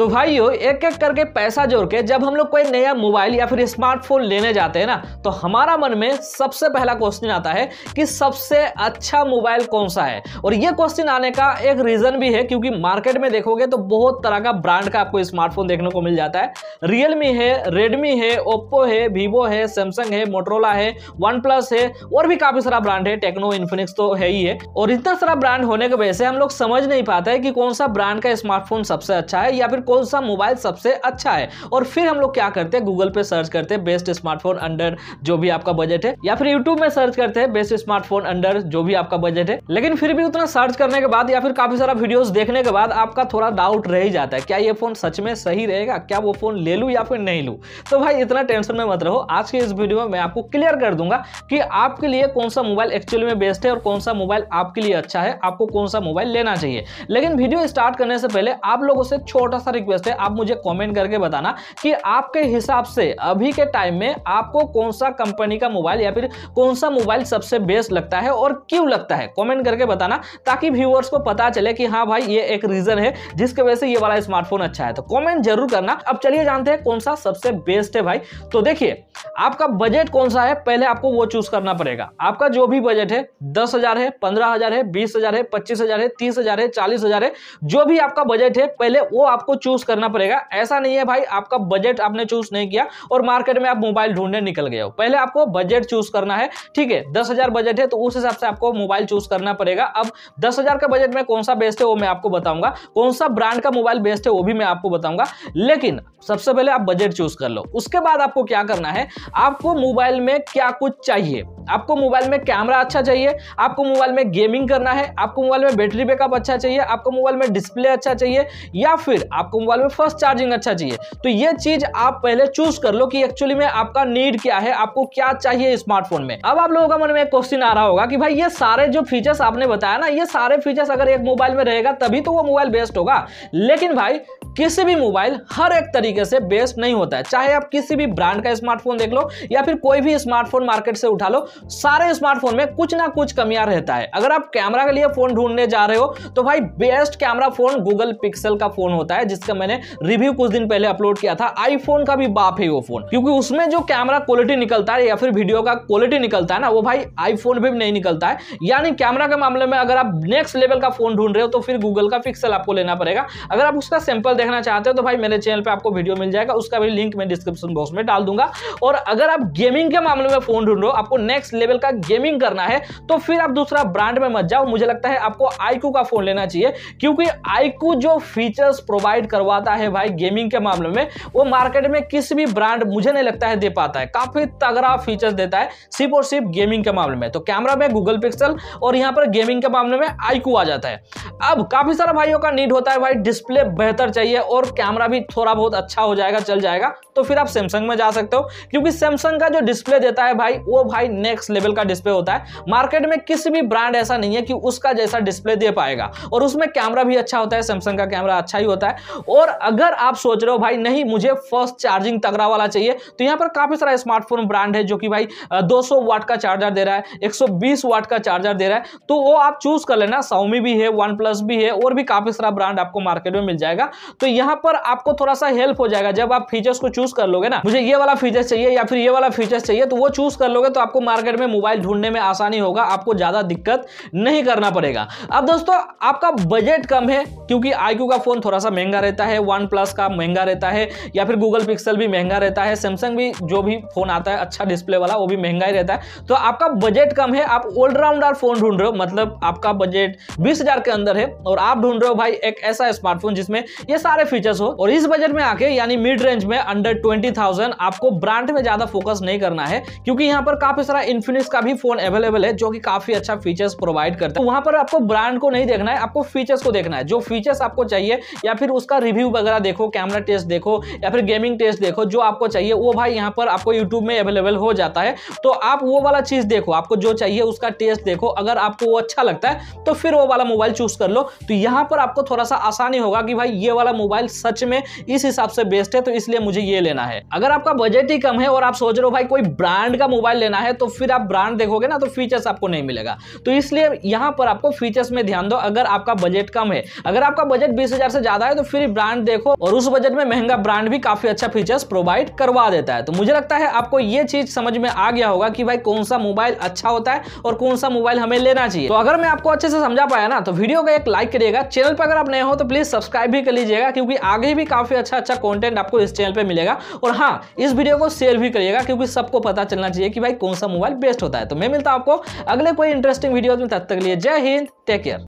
तो भाइयों एक एक करके पैसा जोड़ के जब हम लोग कोई नया मोबाइल या फिर स्मार्टफोन लेने जाते हैं ना तो हमारा मन में सबसे पहला क्वेश्चन आता है कि सबसे अच्छा मोबाइल कौन सा है और ये क्वेश्चन आने का एक रीजन भी है क्योंकि मार्केट में देखोगे तो बहुत तरह का ब्रांड का आपको स्मार्टफोन देखने को मिल जाता है रियलमी है रेडमी है ओप्पो है वीवो है सैमसंग है मोटरोला है वन है और भी काफी सारा ब्रांड है टेक्नो इन्फिनिक्स तो है ही है और इतना सारा ब्रांड होने की वजह से हम लोग समझ नहीं पाते कि कौन सा ब्रांड का स्मार्टफोन सबसे अच्छा है या फिर कौन सा मोबाइल सबसे अच्छा है और फिर हम लोग क्या करते हैं गूगल पे सर्च करते हैं बेस्ट स्मार्टफोन अंडर जो भी आपका बजट है या फिर यूट्यूब में सर्च करते हैं बेस्ट स्मार्टफोन अंडर जो भी आपका बजट है लेकिन फिर भी उतना सर्च करने के बाद या फिर काफी सारा वीडियोस देखने के बाद आपका थोड़ा डाउट रह ही जाता है क्या ये फोन सच में सही रहेगा क्या वो फोन ले लू या फिर नहीं लू तो भाई इतना टेंशन में मत रहो आज के इस वीडियो में मैं आपको क्लियर कर दूंगा कि आपके लिए कौन सा मोबाइल एक्चुअली में बेस्ट है और कौन सा मोबाइल आपके लिए अच्छा है आपको कौन सा मोबाइल लेना चाहिए लेकिन वीडियो स्टार्ट करने से पहले आप लोगों से छोटा सा रिक्वेस्ट है आप मुझे कॉमेंट करके बताना कि आपके हिसाब से अभी के टाइम में आपको कौन सा कंपनी का मोबाइल या फिर कौन सा मोबाइल सबसे बेस्ट लगता है और क्यों लगता है कॉमेंट करके बताना ताकि व्यूअर्स को पता चले कि हाँ भाई ये एक रीजन है जिसकी वजह से ये वाला स्मार्टफोन अच्छा है तो कॉमेंट जरूर करना अब चलिए जानते हैं कौन सा सबसे बेस्ट है भाई तो देखिए आपका बजट कौन सा है पहले आपको वो चूज करना पड़ेगा आपका जो भी बजट है दस हजार है पंद्रह हजार है बीस हजार है पच्चीस हजार है तीस हजार है चालीस हजार है जो भी आपका बजट है पहले वो आपको चूज करना पड़ेगा ऐसा नहीं है भाई आपका बजट आपने चूज नहीं किया और मार्केट में आप मोबाइल ढूंढने निकल गए हो पहले आपको बजट चूज करना है ठीक है दस हजार बजट है तो उस हिसाब से आपको मोबाइल चूज करना पड़ेगा अब दस हजार का बजट में कौन सा बेस्ट है वो मैं आपको बताऊंगा कौन सा ब्रांड का मोबाइल बेस्ट है वो भी मैं आपको बताऊंगा लेकिन सबसे पहले आप बजट चूज कर लो उसके बाद आपको क्या करना है आपको मोबाइल में क्या कुछ चाहिए आपको मोबाइल में कैमरा अच्छा चाहिए आपको मोबाइल में गेमिंग करना है आपको मोबाइल में बैटरी बैकअप अच्छा चाहिए आपको मोबाइल में डिस्प्ले अच्छा चाहिए या फिर आप आपको मोबाइल में फर्स्ट चार्जिंग अच्छा चाहिए तो ये चीज आप पहले चूज कर लो कि एक्चुअली में आपका नीड क्या है आपको क्या चाहिए स्मार्टफोन में अब आप लोगों का मन में एक क्वेश्चन आ रहा होगा कि भाई ये सारे जो फीचर्स आपने बताया ना ये सारे फीचर्स अगर एक मोबाइल में रहेगा तभी तो वो मोबाइल बेस्ट होगा लेकिन भाई किसी भी मोबाइल हर एक तरीके से बेस्ट नहीं होता है चाहे आप किसी भी ब्रांड का स्मार्टफोन देख लो या फिर कोई भी स्मार्टफोन मार्केट से उठा लो सारे स्मार्टफोन में कुछ ना कुछ कमियां रहता है अगर आप कैमरा के लिए फोन ढूंढने जा रहे हो तो भाई best camera phone Google Pixel का फोन होता है जिसका मैंने रिव्यू कुछ दिन पहले अपलोड किया था आईफोन का भी बाप है वो फोन क्योंकि उसमें जो कैमरा क्वालिटी निकलता है या फिर वीडियो का क्वालिटी निकलता है ना वो भाई आईफोन भी नहीं निकलता है यानी कैमरा के मामले में अगर आप नेक्स्ट लेवल का फोन ढूंढ रहे हो तो फिर गूगल का पिक्सल आपको लेना पड़ेगा अगर आप उसका सैंपल देखना चाहते हो तो भाई मेरे चैनल पे आपको वीडियो मिल जाएगा उसका भी लिंक मैं डिस्क्रिप्शन बॉक्स में डाल दूंगा और अगर आप गेमिंग के मामले में फोन ढूंढ रहे हो आपको नेक्स्ट लेवल का गेमिंग करना है तो फिर आप दूसरा ब्रांड में मत जाओ मुझे लगता है आपको आईकू का फोन लेना चाहिए क्योंकि आईकू जो फीचर्स प्रोवाइड करवाता है भाई गेमिंग के मामले में वो मार्केट में किसी भी ब्रांड मुझे नहीं लगता है दे पाता है काफी तगड़ा फीचर्स देता है सिर्फ और सिर्फ गेमिंग के मामले में तो कैमरा में गूगल पिक्सल और यहाँ पर गेमिंग के मामले में आईकू आ जाता है अब काफी सारा भाइयों का नीड होता है भाई डिस्प्ले बेहतर चाहिए सही है और कैमरा भी थोड़ा बहुत अच्छा हो जाएगा चल जाएगा तो फिर आप सैमसंग में जा सकते हो क्योंकि सैमसंग का जो डिस्प्ले देता है भाई वो भाई नेक्स्ट लेवल का डिस्प्ले होता है मार्केट में किसी भी ब्रांड ऐसा नहीं है कि उसका जैसा डिस्प्ले दे पाएगा और उसमें कैमरा भी अच्छा होता है सैमसंग का कैमरा अच्छा ही होता है और अगर आप सोच रहे हो भाई नहीं मुझे फर्स्ट चार्जिंग तगड़ा वाला चाहिए तो यहाँ पर काफ़ी सारा स्मार्टफोन ब्रांड है जो कि भाई दो वाट का चार्जर दे रहा है एक वाट का चार्जर दे रहा है तो वो आप चूज़ कर लेना साउमी भी है वन भी है और भी काफ़ी सारा ब्रांड आपको मार्केट में मिल जाएगा तो यहाँ पर आपको थोड़ा सा हेल्प हो जाएगा जब आप फीचर्स को चूज कर लोगे ना मुझे ये वाला फीचर चाहिए या फिर ये वाला फीचर चाहिए तो वो चूज कर लोगे तो आपको मार्केट में मोबाइल ढूंढने में आसानी होगा आपको ज्यादा दिक्कत नहीं करना पड़ेगा अब दोस्तों आपका बजट कम है क्योंकि आई का फोन थोड़ा सा महंगा रहता है वन प्लस का महंगा रहता है या फिर गूगल पिक्सल भी महंगा रहता है सैमसंग भी जो भी फोन आता है अच्छा डिस्प्ले वाला वो भी महंगा ही रहता है तो आपका बजट कम है आप ऑलराउंडर फोन ढूंढ रहे हो मतलब आपका बजट बीस के अंदर है और आप ढूंढ रहे हो भाई एक ऐसा स्मार्टफोन जिसमें ये सारे फीचर्स हो और इस बजट में आके यानी मिड रेंज में अंडर ट्वेंटी थाउजेंड आपको ब्रांड में ज्यादा फोकस नहीं करना है क्योंकि यहाँ पर काफी सारा इन्फिनिक्स का भी फोन अवेलेबल है जो कि काफी अच्छा फीचर्स प्रोवाइड करता है तो वहां पर आपको ब्रांड को नहीं देखना है आपको फीचर्स को देखना है जो फीचर्स आपको चाहिए या फिर उसका रिव्यू वगैरह देखो कैमरा टेस्ट देखो या फिर गेमिंग टेस्ट देखो जो आपको चाहिए वो भाई यहाँ पर आपको यूट्यूब में अवेलेबल हो जाता है तो आप वो वाला चीज देखो आपको जो चाहिए उसका टेस्ट देखो अगर आपको वो अच्छा लगता है तो फिर वो वाला मोबाइल चूज कर लो तो यहाँ पर आपको थोड़ा सा आसानी होगा कि भाई ये वाला मोबाइल सच में इस हिसाब से बेस्ट है तो इसलिए मुझे ये लेना है अगर आपका बजट ही कम है और आप सोच रहे हो भाई कोई ब्रांड का मोबाइल लेना है तो फिर आप ब्रांड देखोगे ना तो फीचर्स आपको नहीं मिलेगा तो इसलिए यहाँ पर आपको फीचर्स में ध्यान दो अगर आपका बजट कम है अगर आपका बजट बीस से ज्यादा है तो फिर ब्रांड देखो और उस बजट में महंगा ब्रांड भी काफी अच्छा फीचर्स प्रोवाइड करवा देता है तो मुझे लगता है आपको ये चीज समझ में आ गया होगा कि भाई कौन सा मोबाइल अच्छा होता है और कौन सा मोबाइल हमें लेना चाहिए तो अगर मैं आपको अच्छे से समझा पाया ना तो वीडियो का एक लाइक करिएगा चैनल पर अगर आप नए हो तो प्लीज सब्सक्राइब भी कर लीजिएगा करिएगा क्योंकि आगे भी काफ़ी अच्छा अच्छा कॉन्टेंट आपको इस चैनल पर मिलेगा और हाँ इस वीडियो को शेयर भी करिएगा क्योंकि सबको पता चलना चाहिए कि भाई कौन सा मोबाइल बेस्ट होता है तो मैं मिलता हूँ आपको अगले कोई इंटरेस्टिंग वीडियो में तब तक लिए जय हिंद टेक केयर